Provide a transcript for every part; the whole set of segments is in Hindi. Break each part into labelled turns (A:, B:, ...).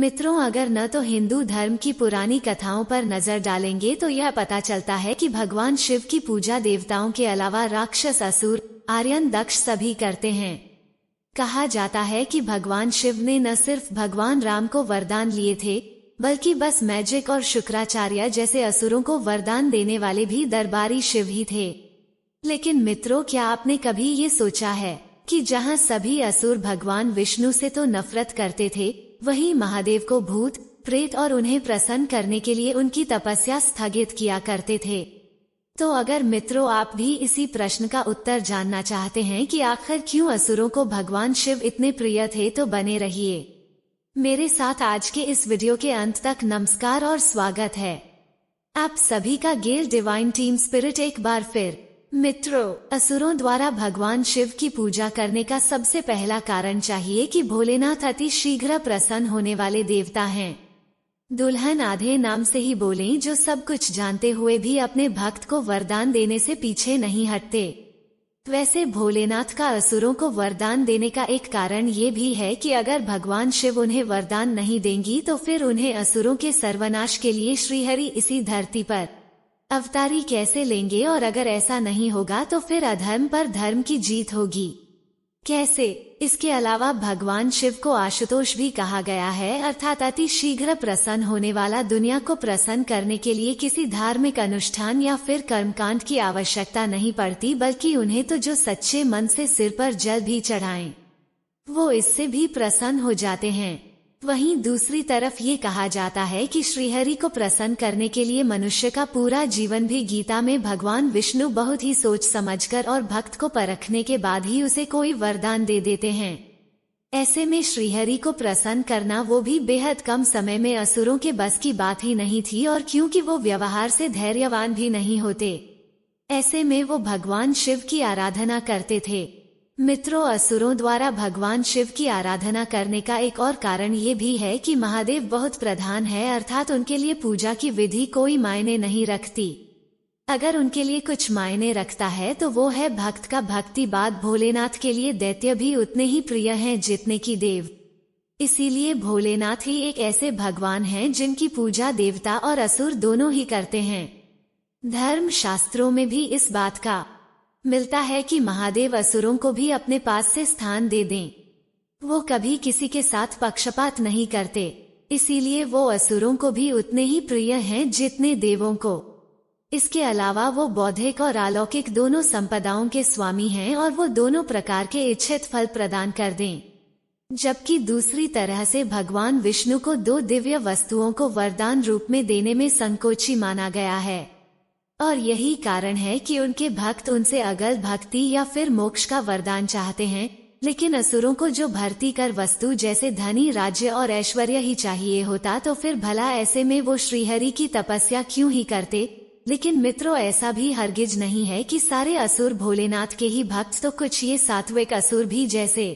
A: मित्रों अगर न तो हिंदू धर्म की पुरानी कथाओं पर नजर डालेंगे तो यह पता चलता है कि भगवान शिव की पूजा देवताओं के अलावा राक्षस असुर आर्यन दक्ष सभी करते हैं कहा जाता है कि भगवान शिव ने न सिर्फ भगवान राम को वरदान लिए थे बल्कि बस मैजिक और शुक्राचार्य जैसे असुरों को वरदान देने वाले भी दरबारी शिव ही थे लेकिन मित्रों क्या आपने कभी ये सोचा है कि जहाँ सभी असुर भगवान विष्णु से तो नफरत करते थे वही महादेव को भूत प्रेत और उन्हें प्रसन्न करने के लिए उनकी तपस्या स्थगित किया करते थे तो अगर मित्रों आप भी इसी प्रश्न का उत्तर जानना चाहते हैं कि आखिर क्यों असुरों को भगवान शिव इतने प्रिय थे तो बने रहिए मेरे साथ आज के इस वीडियो के अंत तक नमस्कार और स्वागत है आप सभी का गेल डिवाइन टीम स्पिरिट एक बार फिर मित्रों असुरों द्वारा भगवान शिव की पूजा करने का सबसे पहला कारण चाहिए कि भोलेनाथ अति शीघ्र प्रसन्न होने वाले देवता हैं। दुल्हन आधे नाम से ही बोले जो सब कुछ जानते हुए भी अपने भक्त को वरदान देने से पीछे नहीं हटते वैसे भोलेनाथ का असुरों को वरदान देने का एक कारण ये भी है कि अगर भगवान शिव उन्हें वरदान नहीं देंगी तो फिर उन्हें असुरों के सर्वनाश के लिए श्रीहरि इसी धरती पर अवतारी कैसे लेंगे और अगर ऐसा नहीं होगा तो फिर अधर्म पर धर्म की जीत होगी कैसे इसके अलावा भगवान शिव को आशुतोष भी कहा गया है अर्थात अति शीघ्र प्रसन्न होने वाला दुनिया को प्रसन्न करने के लिए किसी धार्मिक अनुष्ठान या फिर कर्मकांड की आवश्यकता नहीं पड़ती बल्कि उन्हें तो जो सच्चे मन से सिर पर जल भी चढ़ाएं, वो इससे भी प्रसन्न हो जाते हैं वहीं दूसरी तरफ ये कहा जाता है कि श्रीहरि को प्रसन्न करने के लिए मनुष्य का पूरा जीवन भी गीता में भगवान विष्णु बहुत ही सोच समझकर और भक्त को परखने के बाद ही उसे कोई वरदान दे देते हैं ऐसे में श्रीहरि को प्रसन्न करना वो भी बेहद कम समय में असुरों के बस की बात ही नहीं थी और क्योंकि वो व्यवहार से धैर्यवान भी नहीं होते ऐसे में वो भगवान शिव की आराधना करते थे मित्रों असुरों द्वारा भगवान शिव की आराधना करने का एक और कारण ये भी है कि महादेव बहुत प्रधान है अर्थात उनके लिए पूजा की विधि कोई मायने नहीं रखती अगर उनके लिए कुछ मायने रखता है तो वो है भक्त का भक्ति बाद भोलेनाथ के लिए दैत्य भी उतने ही प्रिय हैं जितने की देव इसीलिए भोलेनाथ ही एक ऐसे भगवान हैं जिनकी पूजा देवता और असुर दोनों ही करते हैं धर्म शास्त्रों में भी इस बात का मिलता है कि महादेव असुरों को भी अपने पास से स्थान दे दें वो कभी किसी के साथ पक्षपात नहीं करते इसीलिए वो असुरों को भी उतने ही प्रिय हैं जितने देवों को इसके अलावा वो बौद्धिक और अलौकिक दोनों संपदाओं के स्वामी हैं और वो दोनों प्रकार के इच्छित फल प्रदान कर दें जबकि दूसरी तरह से भगवान विष्णु को दो दिव्य वस्तुओं को वरदान रूप में देने में संकोची माना गया है और यही कारण है कि उनके भक्त उनसे अगल भक्ति या फिर मोक्ष का वरदान चाहते हैं लेकिन असुरों को जो भर्ती कर वस्तु जैसे धनी राज्य और ऐश्वर्य ही चाहिए होता तो फिर भला ऐसे में वो श्रीहरि की तपस्या क्यों ही करते लेकिन मित्रों ऐसा भी हरगिज नहीं है कि सारे असुर भोलेनाथ के ही भक्त तो कुछ ये सात्विक असुर भी जैसे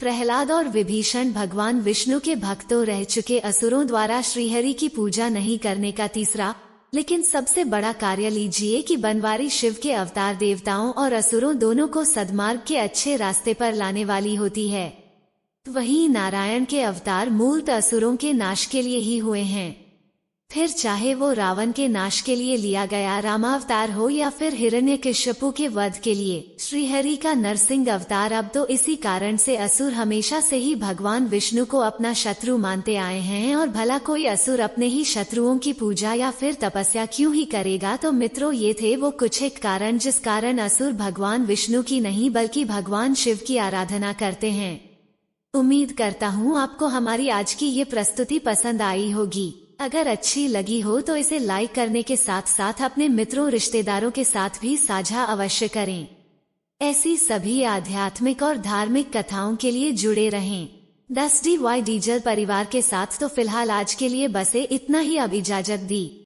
A: प्रहलाद और विभीषण भगवान विष्णु के भक्तों रह चुके असुरों द्वारा श्रीहरि की पूजा नहीं करने का तीसरा लेकिन सबसे बड़ा कार्य लीजिए कि बनवारी शिव के अवतार देवताओं और असुरों दोनों को सदमार्ग के अच्छे रास्ते पर लाने वाली होती है वही नारायण के अवतार मूलत असुरों के नाश के लिए ही हुए हैं फिर चाहे वो रावण के नाश के लिए लिया गया रामावतार हो या फिर हिरण्य कश्यपु के वध के लिए श्रीहरि का नरसिंह अवतार अब तो इसी कारण से असुर हमेशा से ही भगवान विष्णु को अपना शत्रु मानते आए हैं और भला कोई असुर अपने ही शत्रुओं की पूजा या फिर तपस्या क्यों ही करेगा तो मित्रों ये थे वो कुछ एक कारण जिस कारण असुर भगवान विष्णु की नहीं बल्कि भगवान शिव की आराधना करते हैं उम्मीद करता हूँ आपको हमारी आज की ये प्रस्तुति पसंद आई होगी अगर अच्छी लगी हो तो इसे लाइक करने के साथ साथ अपने मित्रों रिश्तेदारों के साथ भी साझा अवश्य करें ऐसी सभी आध्यात्मिक और धार्मिक कथाओं के लिए जुड़े रहें दस डी वाई डीजल परिवार के साथ तो फिलहाल आज के लिए बसे इतना ही अब इजाजत दी